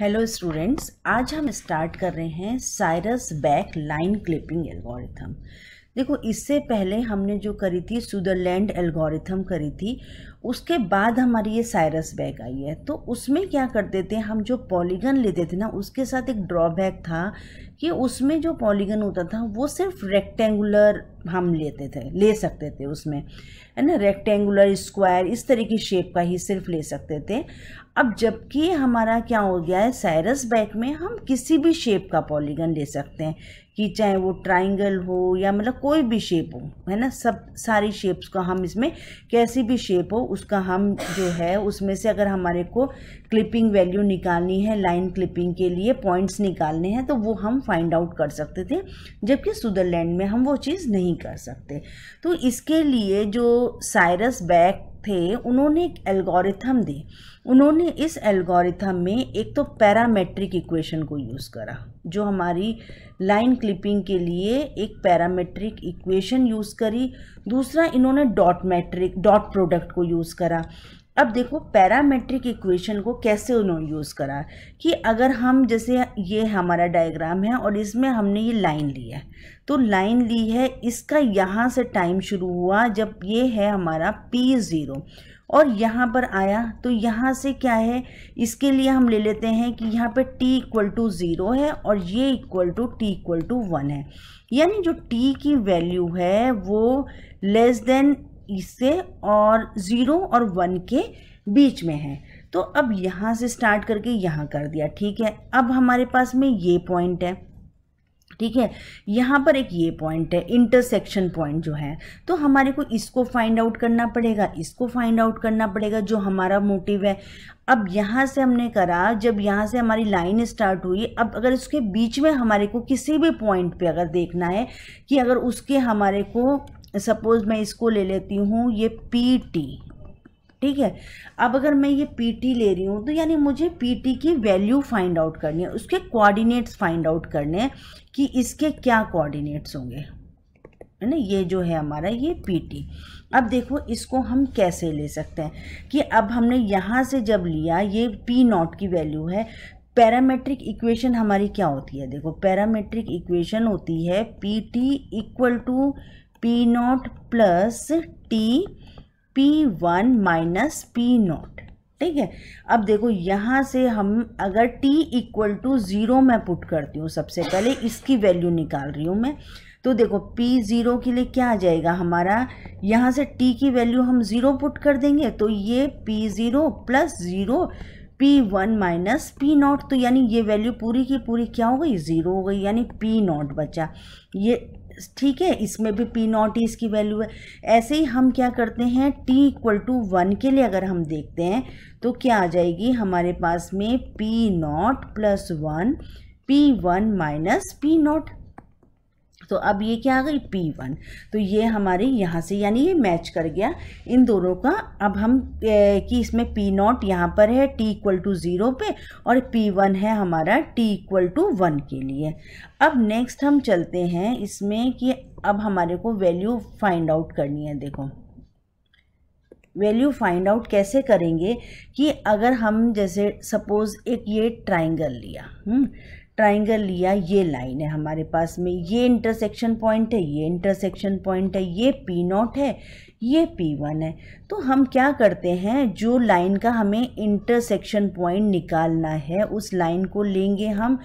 Hello students आज हम start कर रहे हैं Cyrus Beck line clipping algorithm देखो इससे पहले हमने जो करी थी सुदरलैंड एल्गोरिथम करी थी उसके बाद हमारी ये साइरस बैग आई है तो उसमें क्या करते थे हम जो पॉलीगन लेते थे ना उसके साथ एक ड्रॉबैक था कि उसमें जो पॉलीगन होता था वो सिर्फ रेक्टेंगुलर हम लेते थे ले सकते थे उसमें है ना रेक्टेंगुलर स्क्वायर इस तरह की शेप का ही सिर्फ ले सकते थे अब जबकि हमारा क्या हो गया है साइरस बैक में हम किसी भी शेप का पॉलीगन ले सकते हैं कि चाहे वो ट्राइंगल हो या मतलब कोई भी शेप हो है ना सब सारी शेप्स का हम इसमें कैसी भी शेप हो उसका हम जो है उसमें से अगर हमारे को क्लिपिंग वैल्यू निकालनी है लाइन क्लिपिंग के लिए पॉइंट्स निकालने हैं तो वो हम फाइंड आउट कर सकते थे जबकि सुदरलैंड में हम वो चीज़ नहीं कर सकते तो इसके लिए जो साइरस बैग थे उन्होंने एक एल्गोरिथम दी उन्होंने इस एल्गोरिथम में एक तो पैरामेट्रिक इक्वेशन को यूज़ करा जो हमारी लाइन क्लिपिंग के लिए एक पैरामेट्रिक इक्वेशन यूज़ करी दूसरा इन्होंने डॉट मैट्रिक डॉट प्रोडक्ट को यूज़ करा अब देखो पैरामेट्रिक इक्वेशन को कैसे उन्होंने यूज़ करा कि अगर हम जैसे ये हमारा डायग्राम है और इसमें हमने ये लाइन ली है तो लाइन ली है इसका यहाँ से टाइम शुरू हुआ जब ये है हमारा पी ज़ीरो और यहाँ पर आया तो यहाँ से क्या है इसके लिए हम ले लेते हैं कि यहाँ पे t इक्वल टू ज़ीरो है और ये equal to t equal to one है यानी जो t की वैल्यू है वो लेस देन इससे और ज़ीरो और वन के बीच में है तो अब यहाँ से स्टार्ट करके यहाँ कर दिया ठीक है अब हमारे पास में ये पॉइंट है ठीक है यहाँ पर एक ये पॉइंट है इंटरसेक्शन पॉइंट जो है तो हमारे को इसको फाइंड आउट करना पड़ेगा इसको फाइंड आउट करना पड़ेगा जो हमारा मोटिव है अब यहाँ से हमने करा जब यहाँ से हमारी लाइन स्टार्ट हुई अब अगर उसके बीच में हमारे को किसी भी पॉइंट पे अगर देखना है कि अगर उसके हमारे को सपोज़ मैं इसको ले लेती हूँ ये पी टी ठीक है अब अगर मैं ये पीटी ले रही हूँ तो यानी मुझे पीटी की वैल्यू फाइंड आउट करनी है उसके कोऑर्डिनेट्स फाइंड आउट करने हैं कि इसके क्या कोऑर्डिनेट्स होंगे है ना ये जो है हमारा ये पीटी अब देखो इसको हम कैसे ले सकते हैं कि अब हमने यहाँ से जब लिया ये पी नॉट की वैल्यू है पैरामेट्रिक इक्वेशन हमारी क्या होती है देखो पैरामेट्रिक इक्वेशन होती है P T equal to P naught plus T P one minus P naught ठीक है अब देखो यहाँ से हम अगर t इक्वल टू ज़ीरो मैं पुट करती हूँ सबसे पहले इसकी वैल्यू निकाल रही हूँ मैं तो देखो p ज़ीरो के लिए क्या आ जाएगा हमारा यहाँ से t की वैल्यू हम ज़ीरो पुट कर देंगे तो ये p zero plus zero P one minus P naught तो यानी ये वैल्यू पूरी की पूरी क्या हो गई ज़ीरो हो गई यानी पी नॉट बचा ये ठीक है इसमें भी पी नॉट ई इसकी वैल्यू है ऐसे ही हम क्या करते हैं टी इक्वल टू वन के लिए अगर हम देखते हैं तो क्या आ जाएगी हमारे पास में P naught plus one P one minus P naught तो अब ये क्या आ गई पी वन तो ये हमारे यहाँ से यानी ये मैच कर गया इन दोनों का अब हम ए, कि इसमें पी नॉट यहाँ पर है टी इक्वल टू ज़ीरो पे और पी वन है हमारा टी इक्वल टू वन के लिए अब नेक्स्ट हम चलते हैं इसमें कि अब हमारे को वैल्यू फाइंड आउट करनी है देखो वैल्यू फाइंड आउट कैसे करेंगे कि अगर हम जैसे सपोज़ एक ये ट्राइंगल लिया हम्म, ट्राइंगल लिया ये लाइन है हमारे पास में ये इंटरसेक्शन पॉइंट है ये इंटरसेक्शन पॉइंट है ये पी नॉट है ये पी वन है तो हम क्या करते हैं जो लाइन का हमें इंटरसेक्शन पॉइंट निकालना है उस लाइन को लेंगे हम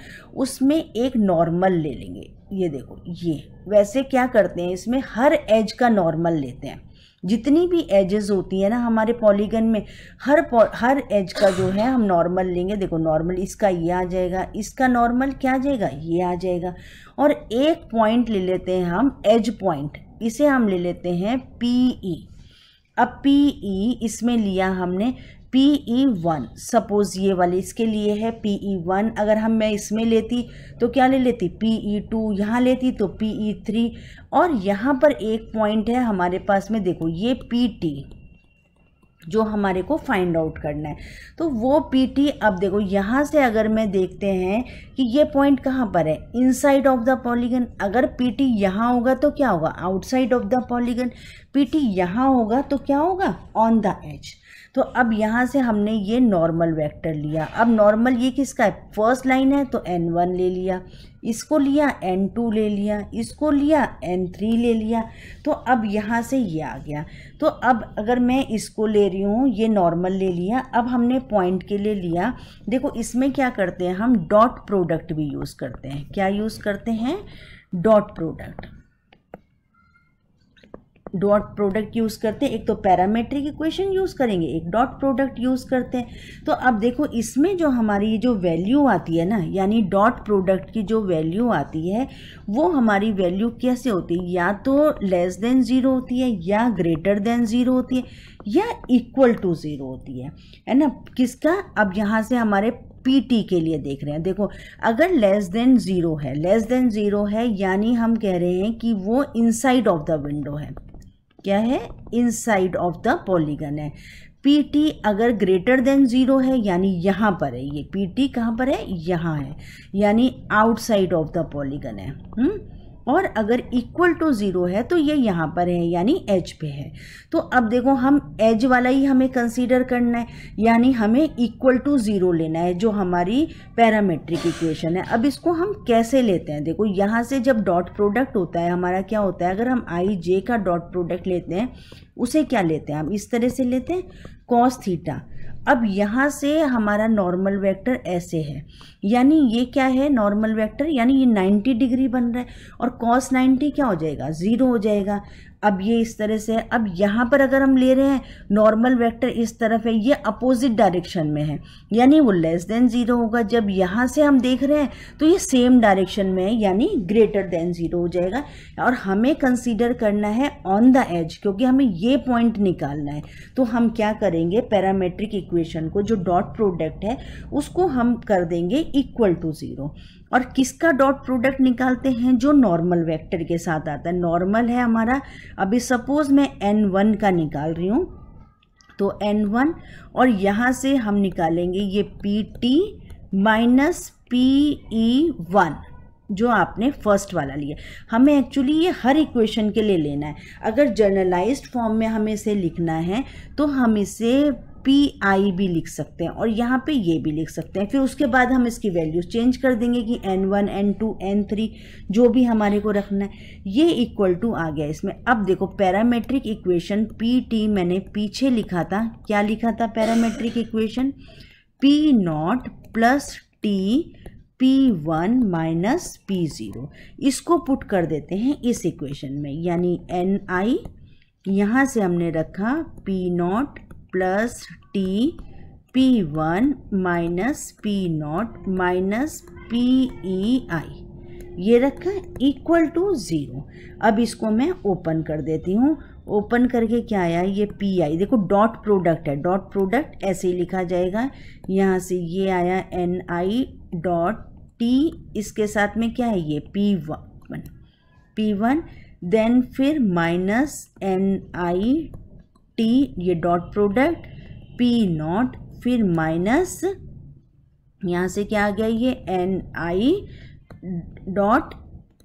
उसमें एक नॉर्मल ले लेंगे ये देखो ये वैसे क्या करते हैं इसमें हर एज का नॉर्मल लेते हैं जितनी भी एजेस होती है ना हमारे पॉलीगन में हर हर एज का जो है हम नॉर्मल लेंगे देखो नॉर्मल इसका ये आ जाएगा इसका नॉर्मल क्या आ जाएगा ये आ जाएगा और एक पॉइंट ले लेते हैं हम एज पॉइंट इसे हम ले लेते हैं पी ई e। अब पी ई e इसमें लिया हमने पी ई वन सपोज़ ये वाली इसके लिए है पी ई वन अगर हम मैं इसमें लेती तो क्या ले लेती पी ई टू यहाँ लेती तो पी ई थ्री और यहाँ पर एक पॉइंट है हमारे पास में देखो ये पी टी जो हमारे को फाइंड आउट करना है तो वो पी टी अब देखो यहाँ से अगर मैं देखते हैं कि ये पॉइंट कहाँ पर है इनसाइड ऑफ द पॉलीगन अगर पी टी यहाँ होगा तो क्या होगा outside of the polygon P T यहाँ होगा तो क्या होगा ऑन द एज तो अब यहाँ से हमने ये नॉर्मल वेक्टर लिया अब नॉर्मल ये किसका है फर्स्ट लाइन है तो एन वन ले लिया इसको लिया एन टू ले लिया इसको लिया एन थ्री ले लिया तो अब यहाँ से ये आ गया तो अब अगर मैं इसको ले रही हूँ ये नॉर्मल ले लिया अब हमने पॉइंट के लिए लिया देखो इसमें क्या करते हैं हम डॉट प्रोडक्ट भी यूज़ करते हैं क्या यूज़ करते हैं dot product dot product use करते हैं एक तो पैरामेट्रिक इक्वेशन यूज़ करेंगे एक डॉट प्रोडक्ट यूज़ करते हैं तो अब देखो इसमें जो हमारी जो वैल्यू आती है ना यानी डॉट प्रोडक्ट की जो वैल्यू आती है वो हमारी वैल्यू कैसे होती है या तो लेस देन ज़ीरो होती है या ग्रेटर देन ज़ीरो होती है या इक्वल टू ज़ीरो होती है है ना किसका अब यहाँ से हमारे पी के लिए देख रहे हैं देखो अगर लेस देन ज़ीरो है लेस देन ज़ीरो है यानी हम कह रहे हैं कि वो इनसाइड ऑफ द विंडो है क्या है इनसाइड ऑफ द पॉलीगन है टी अगर ग्रेटर देन ज़ीरो है यानी यहाँ पर है ये टी कहाँ पर है यहाँ है यानी आउटसाइड ऑफ द पॉलीगन है हुँ? हम्म? और अगर इक्वल टू ज़ीरो है तो ये यहाँ पर है यानी एज पे है तो अब देखो हम एज वाला ही हमें कंसीडर करना है यानी हमें इक्वल टू ज़ीरो लेना है जो हमारी पैरामेट्रिक इक्वेशन है अब इसको हम कैसे लेते हैं देखो यहाँ से जब डॉट प्रोडक्ट होता है हमारा क्या होता है अगर हम आई जे का डॉट प्रोडक्ट लेते हैं उसे क्या लेते हैं हम इस तरह से लेते हैं कॉस थीटा अब यहाँ से हमारा नॉर्मल वेक्टर ऐसे है यानी ये क्या है नॉर्मल वेक्टर यानी ये 90 डिग्री बन रहा है और कॉस 90 क्या हो जाएगा ज़ीरो हो जाएगा अब ये इस तरह से है अब यहाँ पर अगर हम ले रहे हैं नॉर्मल वेक्टर इस तरफ है ये अपोजिट डायरेक्शन में है यानी वो लेस देन ज़ीरो होगा जब यहाँ से हम देख रहे हैं तो ये सेम डायरेक्शन में है यानी ग्रेटर देन ज़ीरो हो जाएगा और हमें कंसीडर करना है ऑन द एज क्योंकि हमें ये पॉइंट निकालना है तो हम क्या करेंगे पैरामेट्रिक इक्वेशन को जो डॉट प्रोडक्ट है उसको हम कर देंगे इक्वल टू ज़ीरो और किसका डॉट प्रोडक्ट निकालते हैं जो नॉर्मल वेक्टर के साथ आता है नॉर्मल है हमारा अभी सपोज मैं एन वन का निकाल रही हूँ तो एन वन और यहाँ से हम निकालेंगे ये P T minus P E one जो आपने फर्स्ट वाला लिया हमें एक्चुअली ये हर इक्वेशन के लिए लेना है अगर जर्नलाइज्ड फॉर्म में हमें इसे लिखना है तो हम इसे पी आई भी लिख सकते हैं और यहाँ पे ये भी लिख सकते हैं फिर उसके बाद हम इसकी वैल्यूज चेंज कर देंगे कि N one N two N three जो भी हमारे को रखना है ये इक्वल टू आ गया इसमें अब देखो पैरामेट्रिक इक्वेशन पी टी मैंने पीछे लिखा था क्या लिखा था parametric equation P naught plus T P one minus P zero इसको पुट कर देते हैं इस इक्वेशन में यानी एन आई यहाँ से हमने रखा P naught plus T P one minus P naught minus P E I ये रखा इक्वल टू ज़ीरो अब इसको मैं ओपन कर देती हूँ ओपन करके क्या आया ये पी आई देखो डॉट प्रोडक्ट है डॉट प्रोडक्ट ऐसे ही लिखा जाएगा यहाँ से ये आया एन आई डॉट टी इसके साथ में क्या है ये P one P one then फिर माइनस एन आई टी ये डॉट प्रोडक्ट पी नॉट फिर माइनस यहाँ से क्या आ गया ये N I dot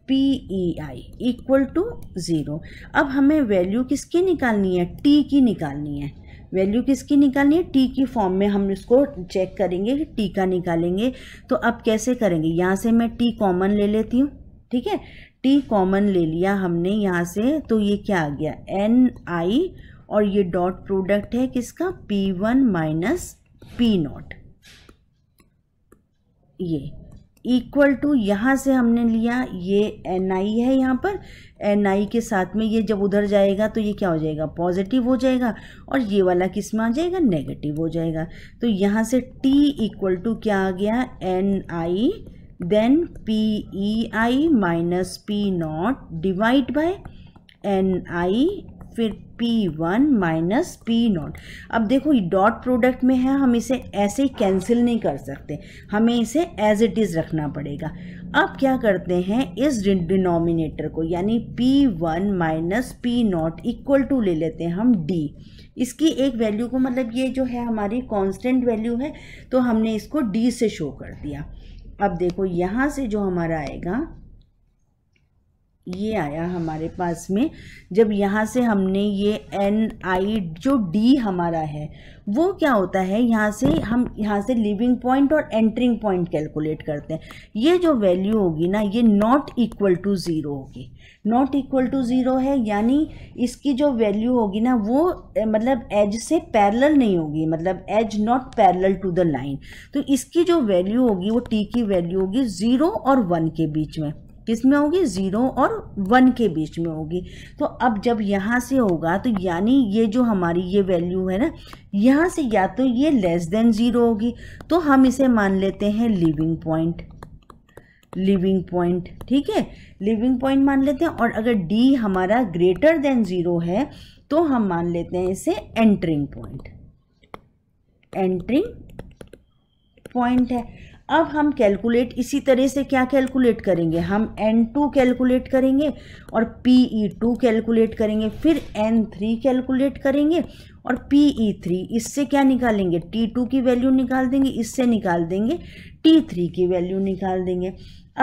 P E I equal to zero अब हमें वैल्यू किसकी निकालनी है टी की निकालनी है वैल्यू किसकी निकालनी है टी की फॉर्म में हम इसको चेक करेंगे टी का निकालेंगे तो अब कैसे करेंगे यहाँ से मैं टी कॉमन ले लेती हूँ ठीक है टी कॉमन ले लिया हमने यहाँ से तो ये क्या आ गया एन आई और ये डॉट प्रोडक्ट है किसका P one minus P naught ये इक्वल टू यहाँ से हमने लिया ये एन आई है यहाँ पर एन आई के साथ में ये जब उधर जाएगा तो ये क्या हो जाएगा पॉजिटिव हो जाएगा और ये वाला किस में आ जाएगा नेगेटिव हो जाएगा तो यहाँ से टी इक्वल टू क्या आ गया N I then P E I minus P naught divide by N I फिर P1 माइनस पी नॉट अब देखो ये डॉट प्रोडक्ट में है हम इसे ऐसे ही कैंसिल नहीं कर सकते हमें इसे एज इट इज़ रखना पड़ेगा अब क्या करते हैं इस डिनोमिनेटर को यानी P1 minus P naught equal to ले लेते हैं हम D इसकी एक वैल्यू को मतलब ये जो है हमारी कांस्टेंट वैल्यू है तो हमने इसको D से शो कर दिया अब देखो यहाँ से जो हमारा आएगा ये आया हमारे पास में जब यहाँ से हमने ये एन आई जो डी हमारा है वो क्या होता है यहाँ से हम यहाँ से लिविंग पॉइंट और एंट्रिंग पॉइंट कैलकुलेट करते हैं ये जो वैल्यू होगी ना ये नॉट इक्वल टू ज़ीरो होगी नॉट इक्वल टू ज़ीरो है यानी इसकी जो वैल्यू होगी ना वो मतलब एज से पैरेलल नहीं होगी मतलब edge not parallel to the line तो इसकी जो वैल्यू होगी वो टी की वैल्यू होगी ज़ीरो और वन के बीच में किस में होगी ज़ीरो और वन के बीच में होगी तो अब जब यहाँ से होगा तो यानी ये जो हमारी ये वैल्यू है ना यहाँ से या तो ये लेस देन ज़ीरो होगी तो हम इसे मान लेते हैं लिविंग पॉइंट लिविंग पॉइंट ठीक है लिविंग पॉइंट मान लेते हैं और अगर डी हमारा ग्रेटर देन ज़ीरो है तो हम मान लेते हैं इसे एंट्रिंग पॉइंट एंट्रिंग पॉइंट है अब हम कैलकुलेट इसी तरह से क्या कैलकुलेट करेंगे हम एन टू कैलकुलेट करेंगे और पी ई टू कैलकुलेट करेंगे फिर एन थ्री कैलकुलेट करेंगे और पी ई थ्री इससे क्या निकालेंगे टी टू की वैल्यू निकाल देंगे इससे निकाल देंगे टी थ्री की वैल्यू निकाल देंगे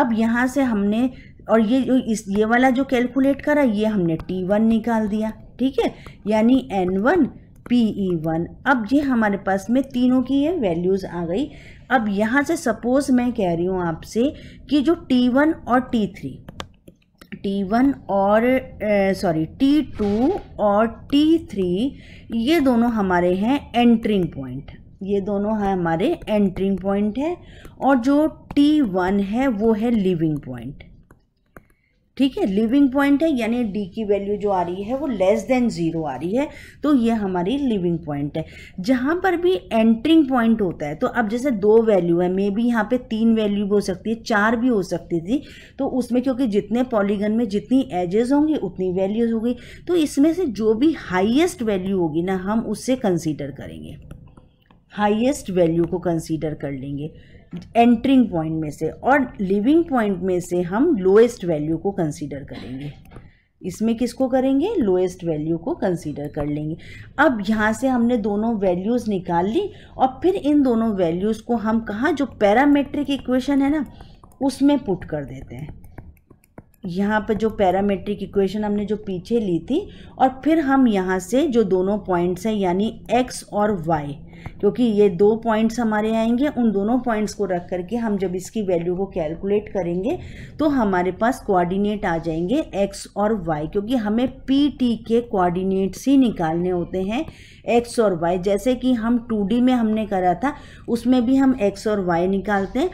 अब यहाँ से हमने और ये जो इस ये वाला जो कैलकुलेट करा ये हमने टी वन निकाल दिया ठीक है यानी N one P E one अब ये हमारे पास में तीनों की ये वैल्यूज़ आ गई अब यहाँ से सपोज़ मैं कह रही हूँ आपसे कि जो टी वन और टी थ्री टी वन और सॉरी टी टू और टी थ्री ये दोनों हमारे हैं एंट्रिंग पॉइंट ये दोनों हैं हमारे एंट्रिंग पॉइंट है और जो टी वन है वो है लिविंग पॉइंट ठीक है लिविंग पॉइंट है यानी डी की वैल्यू जो आ रही है वो लेस देन ज़ीरो आ रही है तो ये हमारी लिविंग पॉइंट है जहाँ पर भी एंट्रिंग पॉइंट होता है तो अब जैसे दो वैल्यू है मे बी यहाँ पे तीन वैल्यू भी हो सकती है चार भी हो सकती थी तो उसमें क्योंकि जितने पॉलीगन में जितनी एजेस होंगी उतनी वैल्यूज होगी तो इसमें से जो भी हाइएस्ट वैल्यू होगी ना हम उससे कंसिडर करेंगे हाइएस्ट वैल्यू को कंसिडर कर लेंगे एंट्रिंग पॉइंट में से और लिविंग पॉइंट में से हम लोएस्ट वैल्यू को कंसीडर करेंगे इसमें किसको करेंगे लोएस्ट वैल्यू को कंसीडर कर लेंगे अब यहाँ से हमने दोनों वैल्यूज़ निकाल ली और फिर इन दोनों वैल्यूज़ को हम कहाँ जो पैरामेट्रिक इक्वेशन है ना उसमें पुट कर देते हैं यहाँ पर जो पैरामेट्रिक इक्वेशन हमने जो पीछे ली थी और फिर हम यहाँ से जो दोनों पॉइंट्स हैं यानी एक्स और वाई क्योंकि ये दो पॉइंट्स हमारे आएंगे उन दोनों पॉइंट्स को रख करके हम जब इसकी वैल्यू को कैलकुलेट करेंगे तो हमारे पास कोऑर्डिनेट आ जाएंगे एक्स और वाई क्योंकि हमें पी टी के कोऑर्डिनेट्स ही निकालने होते हैं एक्स और वाई जैसे कि हम टू डी में हमने करा था उसमें भी हम एक्स और वाई निकालते हैं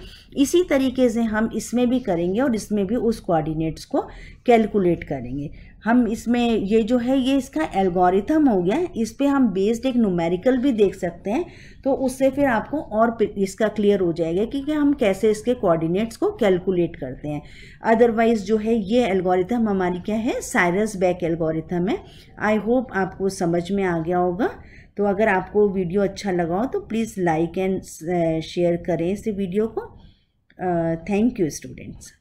इसी तरीके से हम इसमें भी करेंगे और इसमें भी उस कोऑर्डिनेट्स को कैलकुलेट करेंगे हम इसमें ये जो है ये इसका एल्गोरिथम हो गया इस पर हम बेस्ड एक नूमेरिकल भी देख सकते हैं तो उससे फिर आपको और इसका क्लियर हो जाएगा कि हम कैसे इसके कोऑर्डिनेट्स को कैलकुलेट करते हैं अदरवाइज जो है ये एल्गोरिथम हमारी क्या है साइरस बैक एल्गोरिथम है आई होप आपको समझ में आ गया होगा तो अगर आपको वीडियो अच्छा लगा हो तो प्लीज़ लाइक एंड शेयर करें इस वीडियो को थैंक यू स्टूडेंट्स